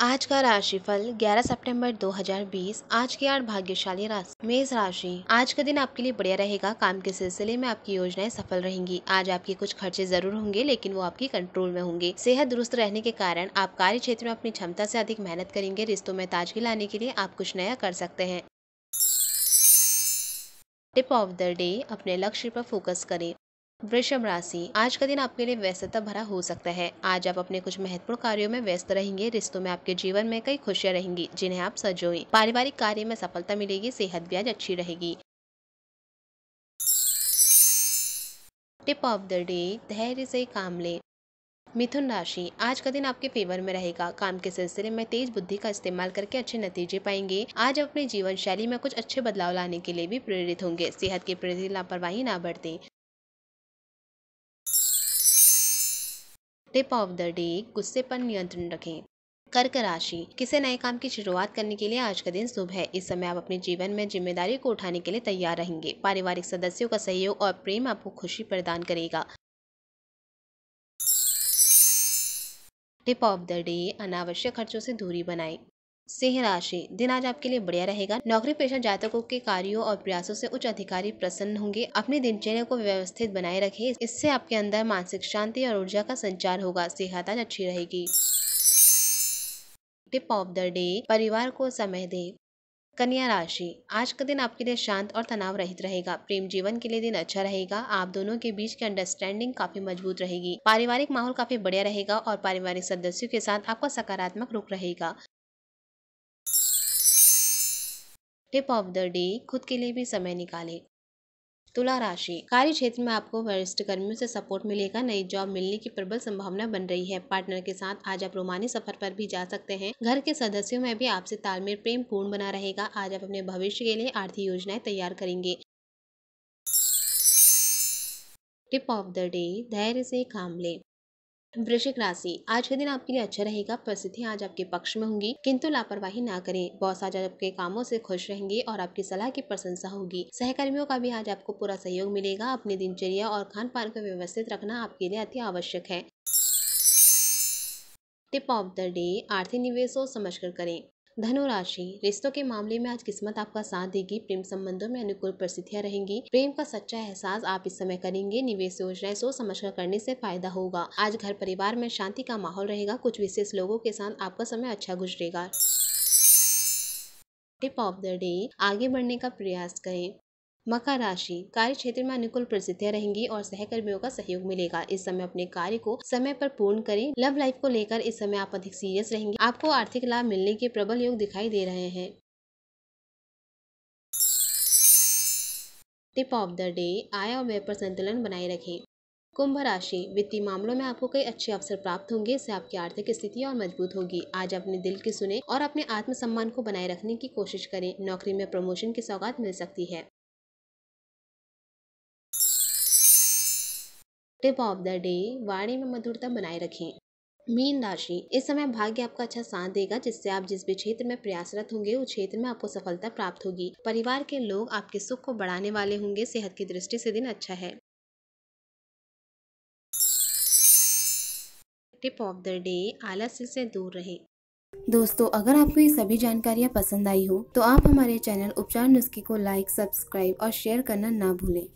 आज का राशिफल 11 सितंबर 2020 आज की आठ भाग्यशाली राशि मेष राशि आज का दिन आपके लिए बढ़िया रहेगा काम के सिलसिले में आपकी योजनाएं सफल रहेंगी आज आपके कुछ खर्चे जरूर होंगे लेकिन वो आपकी कंट्रोल में होंगे सेहत दुरुस्त रहने के कारण आप कार्य क्षेत्र में अपनी क्षमता से अधिक मेहनत करेंगे रिश्तों में ताजगी लाने के लिए आप कुछ नया कर सकते हैं टिप ऑफ द डे अपने लक्ष्य पर फोकस करें वृषभ राशि आज का दिन आपके लिए व्यस्तता भरा हो सकता है आज आप अपने कुछ महत्वपूर्ण कार्यों में व्यस्त रहेंगे रिश्तों में आपके जीवन में कई खुशियां रहेंगी जिन्हें आप सजोए पारिवारिक कार्य में सफलता मिलेगी सेहत भी आज अच्छी रहेगी टिप ऑफ द डे धैर्य से काम ले मिथुन राशि आज का दिन आपके फेवर में रहेगा काम के सिलसिले में तेज बुद्धि का इस्तेमाल करके अच्छे नतीजे पाएंगे आज अपने जीवन शैली में कुछ अच्छे बदलाव लाने के लिए भी प्रेरित होंगे सेहत के प्रति लापरवाही ना बरतें टिप ऑफ द डे गुस्से पर नियंत्रण रखें कर्क राशि किसी नए काम की शुरुआत करने के लिए आज का दिन शुभ है इस समय आप अपने जीवन में जिम्मेदारी को उठाने के लिए तैयार रहेंगे पारिवारिक सदस्यों का सहयोग और प्रेम आपको खुशी प्रदान करेगा टिप ऑफ द डे अनावश्यक खर्चों से दूरी बनाएं सिंह राशि दिन आज आपके लिए बढ़िया रहेगा नौकरी पेशा जातकों के कार्यों और प्रयासों से उच्च अधिकारी प्रसन्न होंगे अपनी दिनचर्या को व्यवस्थित बनाए रखें इससे आपके अंदर मानसिक शांति और ऊर्जा का संचार होगा सेहत आज अच्छी रहेगी टिप ऑफ द डे परिवार को समय दे कन्या राशि आज का दिन आपके लिए शांत और तनाव रहित रहेगा प्रेम जीवन के लिए दिन अच्छा रहेगा आप दोनों के बीच की अंडरस्टैंडिंग काफी मजबूत रहेगी पारिवारिक माहौल काफी बढ़िया रहेगा और पारिवारिक सदस्यों के साथ आपका सकारात्मक रुख रहेगा टिप ऑफ द डे खुद के लिए भी समय निकालें तुला राशि कार्य क्षेत्र में आपको वरिष्ठ कर्मियों से सपोर्ट मिलेगा नई जॉब मिलने की प्रबल संभावना बन रही है पार्टनर के साथ आज आप रोमानी सफर पर भी जा सकते हैं घर के सदस्यों में भी आपसे तालमेल प्रेम पूर्ण बना रहेगा आज आप अपने भविष्य के लिए आर्थिक योजनाएं तैयार करेंगे टिप ऑफ द डे धैर्य से काम लें वृश्चिक राशि आज के दिन आपके लिए अच्छा रहेगा परिस्थितियाँ आज आपके पक्ष में होंगी किंतु लापरवाही ना करें बॉस आज आपके कामों से खुश रहेंगे और आपकी सलाह की प्रशंसा होगी सहकर्मियों का भी आज आपको पूरा सहयोग मिलेगा अपनी दिनचर्या और खान पान को व्यवस्थित रखना आपके लिए अति आवश्यक है टिप ऑफ द डे आर्थिक निवेश सोच समझ कर करें धनु राशि रिश्तों के मामले में आज किस्मत आपका साथ देगी प्रेम संबंधों में अनुकूल परिस्थितियाँ रहेंगी प्रेम का सच्चा एहसास आप इस समय करेंगे निवेश योजनाएं सोच समझ कर करने से फायदा होगा आज घर परिवार में शांति का माहौल रहेगा कुछ विशेष लोगों के साथ आपका समय अच्छा गुजरेगा टिप ऑफ द डे आगे बढ़ने का प्रयास करें मकर राशि कार्य क्षेत्र में अनुकूल परिस्थितियाँ रहेंगी और सहकर्मियों का सहयोग मिलेगा इस समय अपने कार्य को समय पर पूर्ण करें लव लाइफ को लेकर इस समय आप अधिक सीरियस रहेंगे आपको आर्थिक लाभ मिलने के प्रबल योग दिखाई दे रहे हैं टिप ऑफ द डे आय और व्यय पर संतुलन बनाए रखें कुंभ राशि वित्तीय मामलों में आपको कई अच्छे अवसर प्राप्त होंगे इससे आपकी आर्थिक स्थिति और मजबूत होगी आज अपने दिल की सुने और अपने आत्मसम्मान को बनाए रखने की कोशिश करें नौकरी में प्रमोशन की सौगात मिल सकती है टिप ऑफ द डे वाणी में मधुरता बनाए रखें मीन राशि इस समय भाग्य आपका अच्छा साथ देगा जिससे आप जिस भी क्षेत्र में प्रयासरत होंगे उस क्षेत्र में आपको सफलता प्राप्त होगी परिवार के लोग आपके सुख को बढ़ाने वाले होंगे सेहत की दृष्टि से दिन अच्छा है टिप ऑफ द डे आलस्य से दूर रहे दोस्तों अगर आपको ये सभी जानकारियाँ पसंद आई हो तो आप हमारे चैनल उपचार नुस्खे को लाइक सब्सक्राइब और शेयर करना ना भूलें